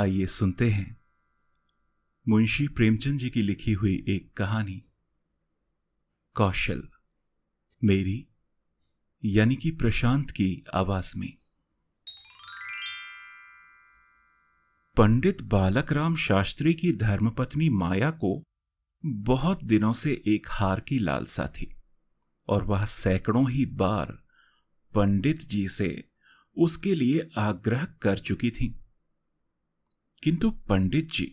आइए सुनते हैं मुंशी प्रेमचंद जी की लिखी हुई एक कहानी कौशल मेरी यानी कि प्रशांत की आवाज में पंडित बालकराम शास्त्री की धर्मपत्नी माया को बहुत दिनों से एक हार की लालसा थी और वह सैकड़ों ही बार पंडित जी से उसके लिए आग्रह कर चुकी थी किंतु पंडित जी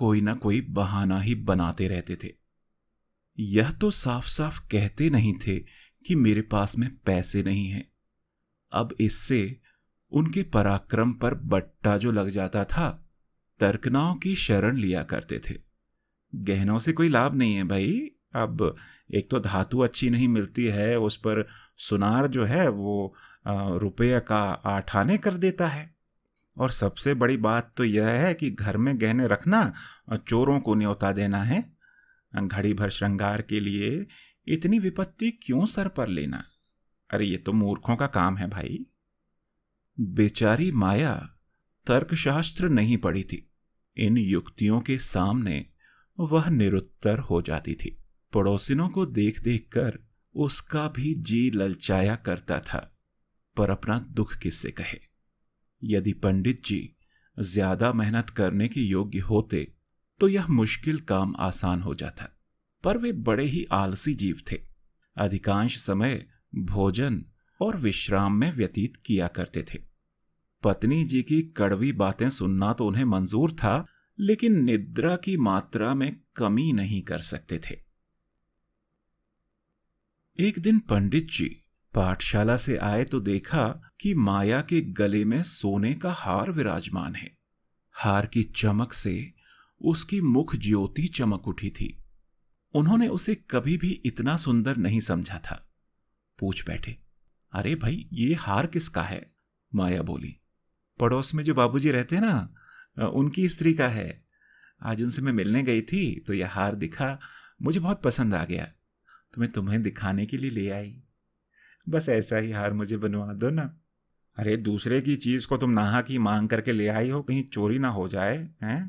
कोई ना कोई बहाना ही बनाते रहते थे यह तो साफ साफ कहते नहीं थे कि मेरे पास में पैसे नहीं हैं अब इससे उनके पराक्रम पर बट्टा जो लग जाता था तर्कनाओं की शरण लिया करते थे गहनों से कोई लाभ नहीं है भाई अब एक तो धातु अच्छी नहीं मिलती है उस पर सुनार जो है वो रुपये का आठाने कर देता है और सबसे बड़ी बात तो यह है कि घर में गहने रखना और चोरों को न्योता देना है घड़ी भर श्रृंगार के लिए इतनी विपत्ति क्यों सर पर लेना अरे ये तो मूर्खों का काम है भाई बेचारी माया तर्कशास्त्र नहीं पड़ी थी इन युक्तियों के सामने वह निरुत्तर हो जाती थी पड़ोसिनों को देख देख कर उसका भी जी ललचाया करता था पर अपना दुख किससे कहे यदि पंडित जी ज्यादा मेहनत करने के योग्य होते तो यह मुश्किल काम आसान हो जाता पर वे बड़े ही आलसी जीव थे अधिकांश समय भोजन और विश्राम में व्यतीत किया करते थे पत्नी जी की कड़वी बातें सुनना तो उन्हें मंजूर था लेकिन निद्रा की मात्रा में कमी नहीं कर सकते थे एक दिन पंडित जी पाठशाला से आए तो देखा कि माया के गले में सोने का हार विराजमान है हार की चमक से उसकी मुख ज्योति चमक उठी थी उन्होंने उसे कभी भी इतना सुंदर नहीं समझा था पूछ बैठे अरे भाई ये हार किसका है माया बोली पड़ोस में जो बाबूजी रहते हैं ना उनकी स्त्री का है आज उनसे मैं मिलने गई थी तो यह हार दिखा मुझे बहुत पसंद आ गया तो मैं तुम्हें दिखाने के लिए ले आई बस ऐसा ही हार मुझे बनवा दो ना अरे दूसरे की चीज़ को तुम नाहा की मांग करके ले आई हो कहीं चोरी ना हो जाए हैं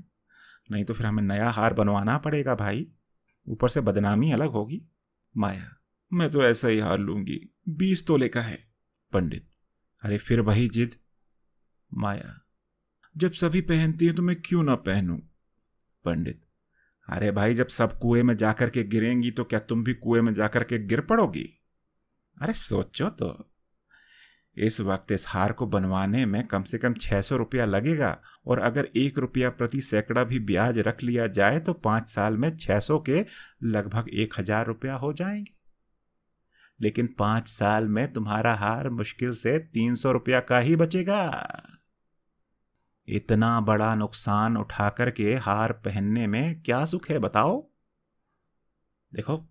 नहीं तो फिर हमें नया हार बनवाना पड़ेगा भाई ऊपर से बदनामी अलग होगी माया मैं तो ऐसा ही हार लूंगी बीस तोले का है पंडित अरे फिर वही जिद माया जब सभी पहनती हैं तो मैं क्यों ना पहनूं पंडित अरे भाई जब सब कुएं में जाकर के गिरेंगी तो क्या तुम भी कुएं में जाकर के गिर पड़ोगी अरे सोचो तो इस वक्त इस हार को बनवाने में कम से कम छः सौ रुपया लगेगा और अगर एक रुपया प्रति सैकड़ा भी ब्याज रख लिया जाए तो पाँच साल में छः सौ के लगभग एक हज़ार रुपया हो जाएंगे लेकिन पाँच साल में तुम्हारा हार मुश्किल से तीन सौ रुपया का ही बचेगा इतना बड़ा नुकसान उठा करके हार पहनने में क्या सुख है बताओ देखो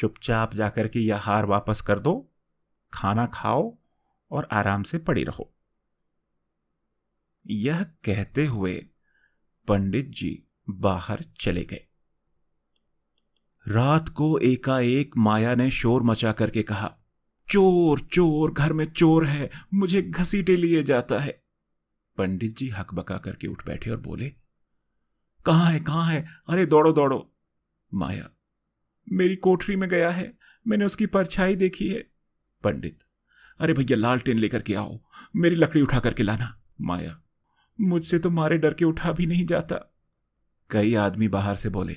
चुपचाप जाकर के यह हार वापस कर दो खाना खाओ और आराम से पड़ी रहो यह कहते हुए पंडित जी बाहर चले गए रात को एकाएक माया ने शोर मचा करके कहा चोर चोर घर में चोर है मुझे घसीटे लिए जाता है पंडित जी हकबका करके उठ बैठे और बोले कहां है कहां है अरे दौड़ो दौड़ो माया मेरी कोठरी में गया है मैंने उसकी परछाई देखी है पंडित अरे भैया लालटेन लेकर के आओ मेरी लकड़ी उठा करके लाना माया मुझसे तो मारे डर के उठा भी नहीं जाता कई आदमी बाहर से बोले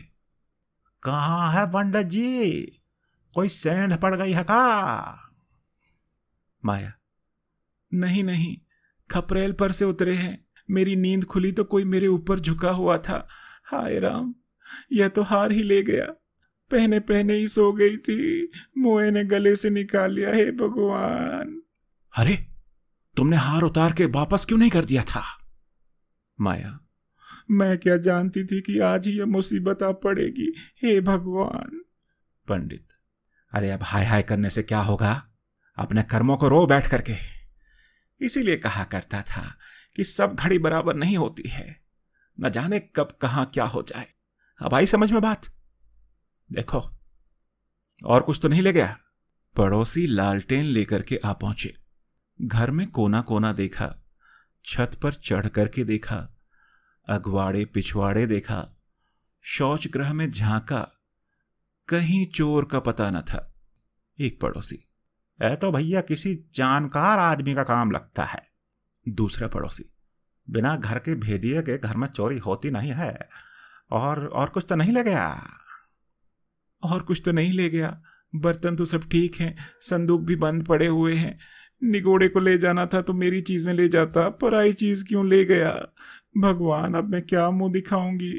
कहाँ है पंडित जी कोई सेंध पड़ गई है का माया नहीं नहीं खपरेल पर से उतरे हैं मेरी नींद खुली तो कोई मेरे ऊपर झुका हुआ था हाय राम यह तो हार ही ले गया पहने पहने ही सो गई थी मोए ने गले से निकाल लिया हे भगवान अरे तुमने हार उतार के वापस क्यों नहीं कर दिया था माया मैं क्या जानती थी कि आज ही यह मुसीबत आ पड़ेगी हे भगवान पंडित अरे अब हाय हाय करने से क्या होगा अपने कर्मों को रो बैठ करके इसीलिए कहा करता था कि सब घड़ी बराबर नहीं होती है न जाने कब कहां क्या हो जाए अब आई समझ में बात देखो और कुछ तो नहीं ले गया पड़ोसी लालटेन लेकर के आ पहुंचे घर में कोना कोना देखा छत पर चढ़ करके देखा अगवाड़े पिछवाड़े देखा शौच ग्रह में झांका कहीं चोर का पता न था एक पड़ोसी ए तो भैया किसी जानकार आदमी का काम लगता है दूसरा पड़ोसी बिना घर के भेदिए के घर में चोरी होती नहीं है और और कुछ तो नहीं लगे और कुछ तो नहीं ले गया बर्तन तो सब ठीक हैं संदूक भी बंद पड़े हुए हैं निगोड़े को ले जाना था तो मेरी चीज़ें ले जाता पर आई चीज़ क्यों ले गया भगवान अब मैं क्या मुंह दिखाऊंगी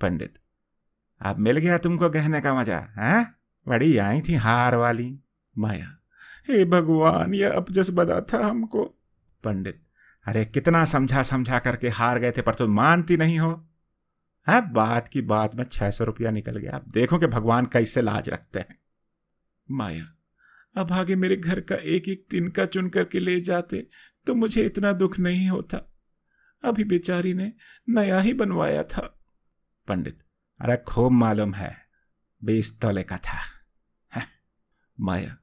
पंडित अब मिल गया तुमको कहने का मजा है बड़ी आई थी हार वाली माया हे भगवान यह अपजस बदा था हमको पंडित अरे कितना समझा समझा करके हार गए थे पर तुम मानती नहीं हो है बात की बात में छह सौ रुपया निकल गया आप देखो कि भगवान कैसे लाज रखते हैं माया अब आगे मेरे घर का एक एक तिनका चुन करके ले जाते तो मुझे इतना दुख नहीं होता अभी बेचारी ने नया ही बनवाया था पंडित अरे खूब मालूम है बीस तोले का था है? माया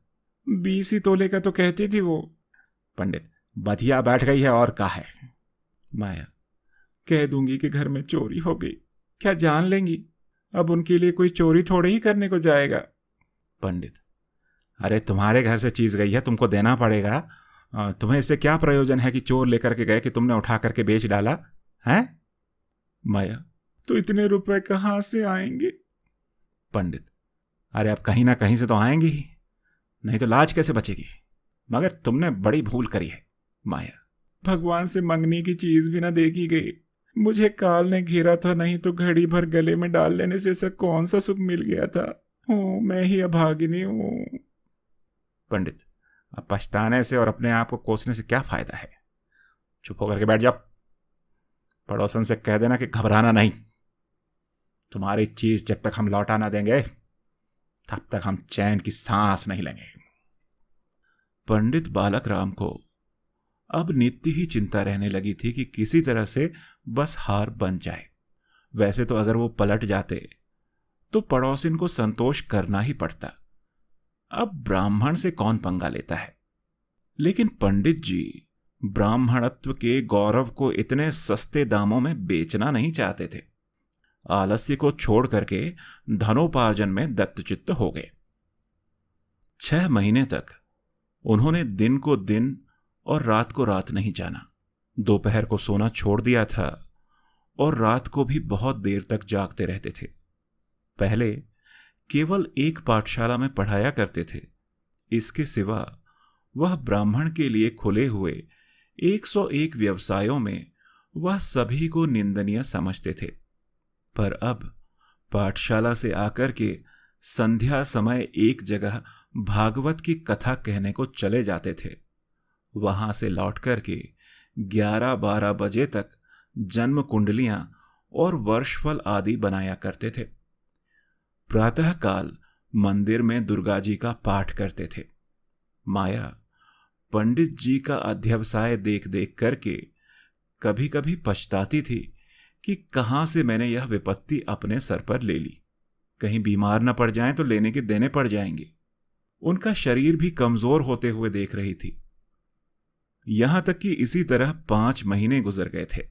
बीस ही तोले का तो कहती थी वो पंडित बधिया बैठ गई है और का है माया कह दूंगी कि घर में चोरी हो गई क्या जान लेंगी अब उनके लिए कोई चोरी थोड़े ही करने को जाएगा पंडित अरे तुम्हारे घर से चीज़ गई है तुमको देना पड़ेगा तुम्हें इससे क्या प्रयोजन है कि चोर लेकर के गए कि तुमने उठा करके बेच डाला है माया तो इतने रुपए कहाँ से आएंगे पंडित अरे अब कहीं ना कहीं से तो आएंगी ही नहीं तो लाज कैसे बचेगी मगर तुमने बड़ी भूल करी है माया भगवान से मंगने की चीज भी ना देखी गई मुझे काल ने घेरा था नहीं तो घड़ी भर गले में डाल लेने से ऐसा कौन सा सुख मिल गया था हूँ मैं ही अभागिनी हूँ पंडित अब पछताने से और अपने आप को कोसने से क्या फायदा है चुप होकर के बैठ जाओ पड़ोसन से कह देना कि घबराना नहीं तुम्हारी चीज जब तक हम लौटा ना देंगे तब तक हम चैन की सांस नहीं लेंगे पंडित बालक राम को अब नित्य ही चिंता रहने लगी थी कि किसी तरह से बस हार बन जाए वैसे तो अगर वो पलट जाते तो पड़ोसिन को संतोष करना ही पड़ता अब ब्राह्मण से कौन पंगा लेता है लेकिन पंडित जी ब्राह्मणत्व के गौरव को इतने सस्ते दामों में बेचना नहीं चाहते थे आलस्य को छोड़ करके धनोपार्जन में दत्तचित्त हो गए छह महीने तक उन्होंने दिन को दिन और रात को रात नहीं जाना दोपहर को सोना छोड़ दिया था और रात को भी बहुत देर तक जागते रहते थे पहले केवल एक पाठशाला में पढ़ाया करते थे इसके सिवा वह ब्राह्मण के लिए खुले हुए 101 व्यवसायों में वह सभी को निंदनीय समझते थे पर अब पाठशाला से आकर के संध्या समय एक जगह भागवत की कथा कहने को चले जाते थे वहां से लौट कर के ग्यारह बारह बजे तक जन्म कुंडलियां और वर्षफल आदि बनाया करते थे प्रातःकाल मंदिर में दुर्गा जी का पाठ करते थे माया पंडित जी का अध्यवसाय देख देख करके कभी कभी पछताती थी कि कहाँ से मैंने यह विपत्ति अपने सर पर ले ली कहीं बीमार न पड़ जाए तो लेने के देने पड़ जाएंगे उनका शरीर भी कमजोर होते हुए देख रही थी यहां तक कि इसी तरह पांच महीने गुजर गए थे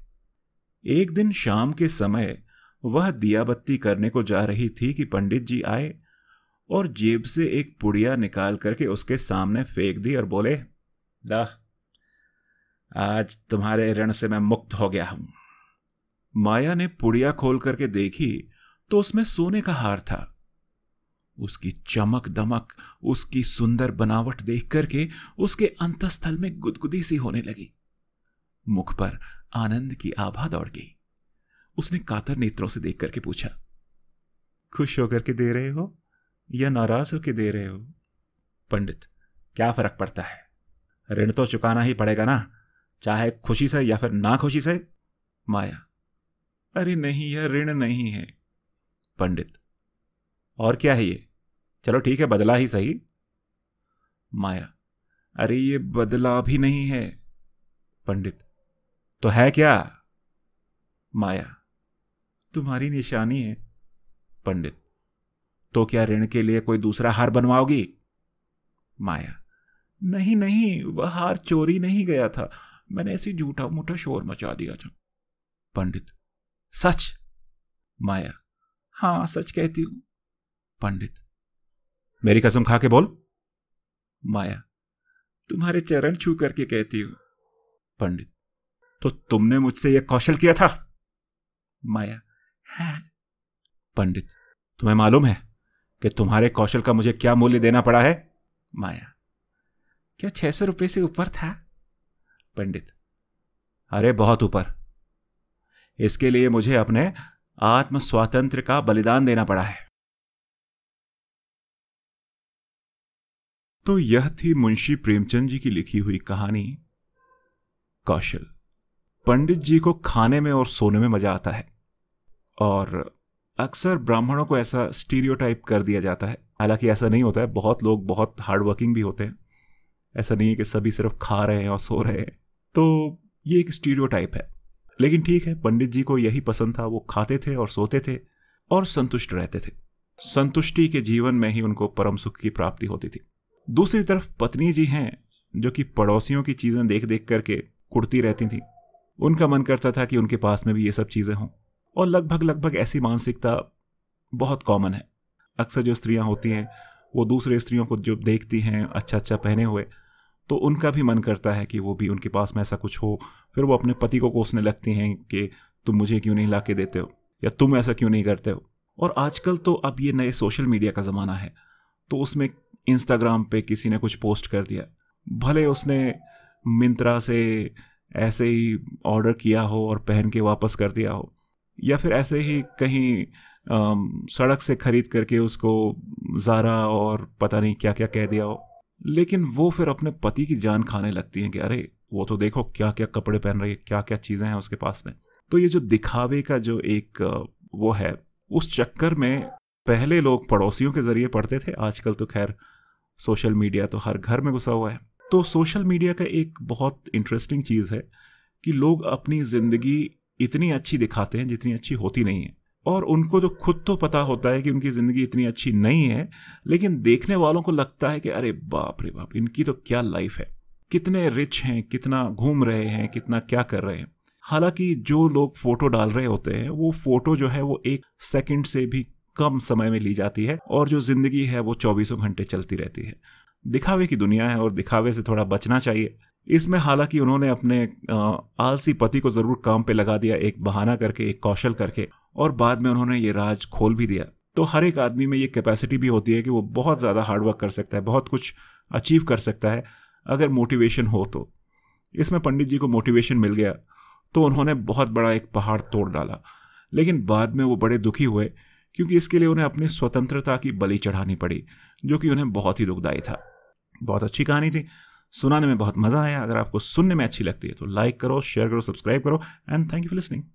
एक दिन शाम के समय वह दियाबत्ती करने को जा रही थी कि पंडित जी आए और जेब से एक पुड़िया निकाल करके उसके सामने फेंक दी और बोले ला आज तुम्हारे ऋण से मैं मुक्त हो गया हूं माया ने पुड़िया खोल करके देखी तो उसमें सोने का हार था उसकी चमक दमक उसकी सुंदर बनावट देख करके उसके अंतस्थल में गुदगुदी सी होने लगी मुख पर आनंद की आभा दौड़ गई उसने कातर नेत्रों से देख करके पूछा खुश होकर के दे रहे हो या नाराज होकर दे रहे हो पंडित क्या फर्क पड़ता है ऋण तो चुकाना ही पड़ेगा ना चाहे खुशी से या फिर ना खुशी से माया अरे नहीं यह ऋण नहीं है पंडित और क्या है ये चलो ठीक है बदला ही सही माया अरे ये बदला भी नहीं है पंडित तो है क्या माया तुम्हारी निशानी है पंडित तो क्या ऋण के लिए कोई दूसरा हार बनवाओगी माया नहीं नहीं वह हार चोरी नहीं गया था मैंने ऐसे झूठा मूठा शोर मचा दिया था पंडित सच माया हाँ सच कहती हूं पंडित मेरी कसम खा के बोल माया तुम्हारे चरण छू करके कहती हूं पंडित तो तुमने मुझसे यह कौशल किया था माया है पंडित तुम्हें मालूम है कि तुम्हारे कौशल का मुझे क्या मूल्य देना पड़ा है माया क्या छह सौ रुपये से ऊपर था पंडित अरे बहुत ऊपर इसके लिए मुझे अपने आत्म स्वातंत्र का बलिदान देना पड़ा है तो यह थी मुंशी प्रेमचंद जी की लिखी हुई कहानी कौशल पंडित जी को खाने में और सोने में मजा आता है और अक्सर ब्राह्मणों को ऐसा स्टीरियोटाइप कर दिया जाता है हालांकि ऐसा नहीं होता है बहुत लोग बहुत हार्डवर्किंग भी होते हैं ऐसा नहीं है कि सभी सिर्फ खा रहे हैं और सो रहे हैं तो ये एक स्टीरियोटाइप है लेकिन ठीक है पंडित जी को यही पसंद था वो खाते थे और सोते थे और संतुष्ट रहते थे संतुष्टि के जीवन में ही उनको परम सुख की प्राप्ति होती थी दूसरी तरफ पत्नी जी हैं जो कि पड़ोसियों की चीज़ें देख देख करके कुड़ती रहती थी उनका मन करता था कि उनके पास में भी ये सब चीज़ें हों और लगभग लगभग ऐसी मानसिकता बहुत कॉमन है अक्सर जो स्त्रियाँ होती हैं वो दूसरे स्त्रियों को जो देखती हैं अच्छा अच्छा पहने हुए तो उनका भी मन करता है कि वो भी उनके पास में ऐसा कुछ हो फिर वो अपने पति को कोसने लगती हैं कि तुम मुझे क्यों नहीं ला के देते हो या तुम ऐसा क्यों नहीं करते हो और आजकल तो अब ये नए सोशल मीडिया का ज़माना है तो उसमें इंस्टाग्राम पे किसी ने कुछ पोस्ट कर दिया भले उसने मिंत्रा से ऐसे ही ऑर्डर किया हो और पहन के वापस कर दिया हो या फिर ऐसे ही कहीं आ, सड़क से ख़रीद करके उसको ज़ारा और पता नहीं क्या क्या कह दिया हो लेकिन वो फिर अपने पति की जान खाने लगती हैं कि अरे वो तो देखो क्या क्या कपड़े पहन रही है क्या क्या चीज़ें हैं उसके पास में तो ये जो दिखावे का जो एक वो है उस चक्कर में पहले लोग पड़ोसियों के ज़रिए पढ़ते थे आजकल तो खैर सोशल मीडिया तो हर घर में घुसा हुआ है तो सोशल मीडिया का एक बहुत इंटरेस्टिंग चीज़ है कि लोग अपनी ज़िंदगी इतनी अच्छी दिखाते हैं जितनी अच्छी होती नहीं है और उनको जो तो खुद तो पता होता है कि उनकी ज़िंदगी इतनी अच्छी नहीं है लेकिन देखने वालों को लगता है कि अरे बाप रे बाप इनकी तो क्या लाइफ है कितने रिच हैं कितना घूम रहे हैं कितना क्या कर रहे हैं हालांकि जो लोग फ़ोटो डाल रहे होते हैं वो फ़ोटो जो है वो एक सेकंड से भी कम समय में ली जाती है और जो जिंदगी है वो चौबीसों घंटे चलती रहती है दिखावे की दुनिया है और दिखावे से थोड़ा बचना चाहिए इसमें हालांकि उन्होंने अपने आलसी पति को ज़रूर काम पे लगा दिया एक बहाना करके एक कौशल करके और बाद में उन्होंने ये राज खोल भी दिया तो हर एक आदमी में ये कैपेसिटी भी होती है कि वो बहुत ज़्यादा हार्डवर्क कर सकता है बहुत कुछ अचीव कर सकता है अगर मोटिवेशन हो तो इसमें पंडित जी को मोटिवेशन मिल गया तो उन्होंने बहुत बड़ा एक पहाड़ तोड़ डाला लेकिन बाद में वो बड़े दुखी हुए क्योंकि इसके लिए उन्हें अपनी स्वतंत्रता की बलि चढ़ानी पड़ी जो कि उन्हें बहुत ही दुखदायी था बहुत अच्छी कहानी थी सुनाने में बहुत मज़ा आया अगर आपको सुनने में अच्छी लगती है तो लाइक करो शेयर करो सब्सक्राइब करो and thank you for listening